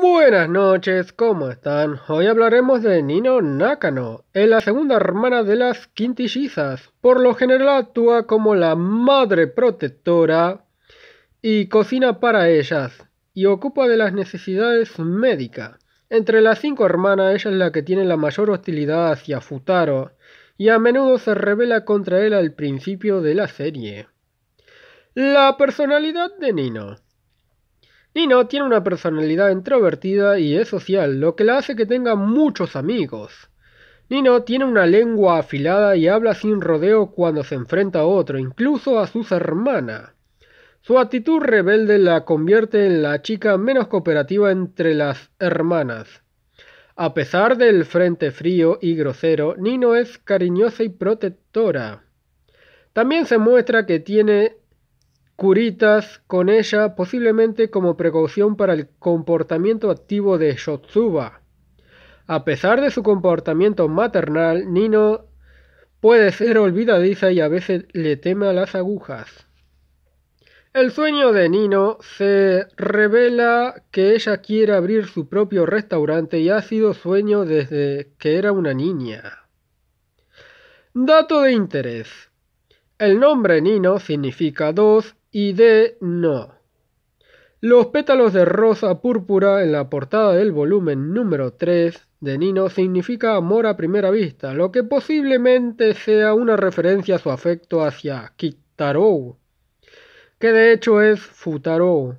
Buenas noches, ¿cómo están? Hoy hablaremos de Nino Nakano, es la segunda hermana de las quintillizas. Por lo general actúa como la madre protectora y cocina para ellas y ocupa de las necesidades médicas. Entre las cinco hermanas ella es la que tiene la mayor hostilidad hacia Futaro y a menudo se revela contra él al principio de la serie. La personalidad de Nino. Nino tiene una personalidad introvertida y es social, lo que la hace que tenga muchos amigos. Nino tiene una lengua afilada y habla sin rodeo cuando se enfrenta a otro, incluso a sus hermanas. Su actitud rebelde la convierte en la chica menos cooperativa entre las hermanas. A pesar del frente frío y grosero, Nino es cariñosa y protectora. También se muestra que tiene Curitas con ella posiblemente como precaución para el comportamiento activo de Shotsuba. A pesar de su comportamiento maternal, Nino puede ser olvidadiza y a veces le teme a las agujas. El sueño de Nino se revela que ella quiere abrir su propio restaurante y ha sido sueño desde que era una niña. Dato de interés. El nombre Nino significa dos y de No. Los pétalos de rosa púrpura en la portada del volumen número 3 de Nino significa amor a primera vista, lo que posiblemente sea una referencia a su afecto hacia Kitarou, que de hecho es Futaro.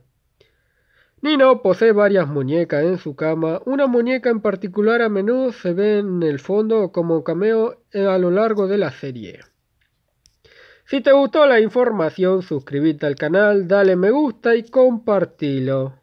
Nino posee varias muñecas en su cama, una muñeca en particular a menudo se ve en el fondo como cameo a lo largo de la serie. Si te gustó la información, suscríbete al canal, dale me gusta y compartilo.